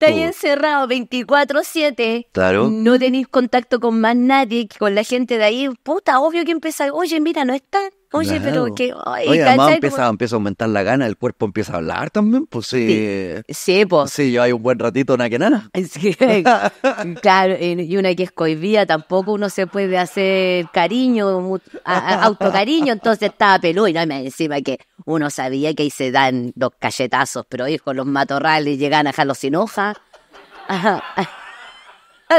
Está ahí encerrado 24-7. Claro. No tenéis contacto con más nadie, con la gente de ahí. Puta, obvio que empezáis. Oye, mira, no están. Oye, pero que. Oye, además empieza, a aumentar la gana, el cuerpo empieza a hablar también, pues sí. Sí, pues. Sí, yo hay un buen ratito, nada que nada. claro, y una que es cohibida, tampoco uno se puede hacer cariño, autocariño, entonces estaba peludo y no, encima que uno sabía que ahí se dan los cachetazos, pero con los matorrales llegan a jalo sin hoja. Ajá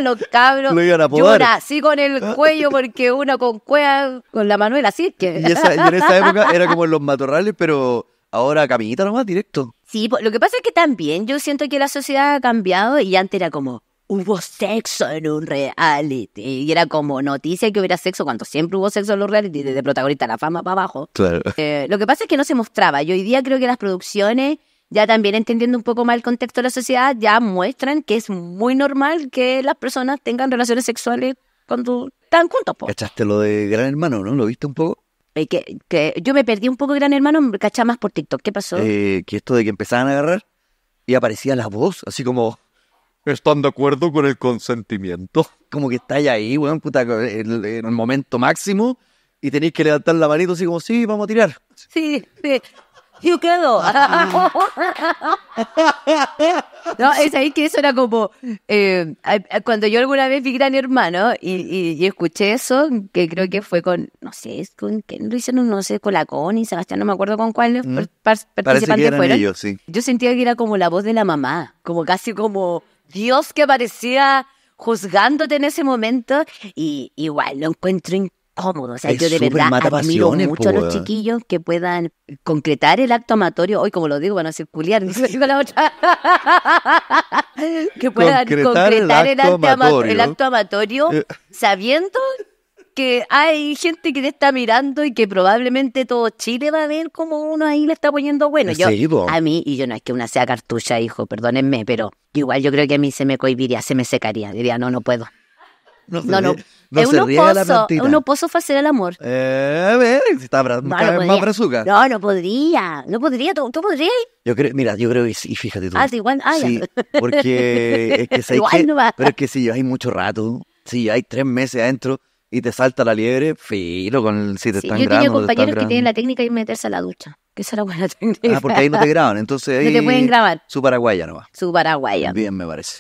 los cabros. No así con el cuello, porque uno con cueva, con la Manuela, así que. Y, en esa época era como en los matorrales, pero ahora caminita nomás, directo. Sí, lo que pasa es que también yo siento que la sociedad ha cambiado y antes era como, hubo sexo en un reality. Y era como noticia que hubiera sexo cuando siempre hubo sexo en los reality, desde protagonista la fama para abajo. Eh, lo que pasa es que no se mostraba. Y hoy día creo que las producciones ya también entendiendo un poco más el contexto de la sociedad, ya muestran que es muy normal que las personas tengan relaciones sexuales cuando están juntos. Po. ¿Cachaste lo de Gran Hermano, no? ¿Lo viste un poco? Eh, que, yo me perdí un poco Gran Hermano, me cachaba más por TikTok. ¿Qué pasó? Eh, que esto de que empezaban a agarrar y aparecía la voz, así como... ¿Están de acuerdo con el consentimiento? Como que estáis ahí, weón, puta, en, el momento máximo y tenéis que levantar la manito así como, sí, vamos a tirar. Sí, sí. ¿Y qué quedó? no, es ahí que eso era como. Eh, cuando yo alguna vez vi Gran Hermano y, y, escuché eso, que creo que fue con. No sé, con quién lo no sé, con la Connie, Sebastián, no me acuerdo con cuál mm. participantes fueron. Yo sentía que era como la voz de la mamá, como casi como Dios que aparecía juzgándote en ese momento. Y igual lo encuentro increíble cómodo. O sea, yo de verdad admiro mucho a los chiquillos que puedan concretar el acto amatorio. Hoy, como lo digo, van a circular, digo la otra. que puedan concretar, el, acto amatorio. amatorio eh. sabiendo que hay gente que le está mirando y que probablemente todo Chile va a ver como uno ahí le está poniendo bueno. Eh, yo, a mí, y yo no es que una sea cartucha, hijo, perdónenme, pero igual yo creo que a mí se me cohibiría, se me secaría. Diría, no, no puedo. No, no, no. no. es un oposo, un oposo facer el amor. Eh, a ver, si está bra más brazuca. No, no podría, no podría, tú, podrías. Yo creo, mira, yo creo que sí, fíjate tú. Ah, sí, igual, ah, ya. porque es que, igual no va. pero es que si sí, hay mucho rato, si sí, hay tres meses adentro y te salta la liebre, filo con el, si te sí, están Yo tenía compañeros que tienen la técnica de meterse a la ducha, que esa es la buena técnica. Ah, porque ahí no te graban, entonces ahí... No te pueden grabar. Su paraguaya nomás. Su paraguaya. Bien, me parece.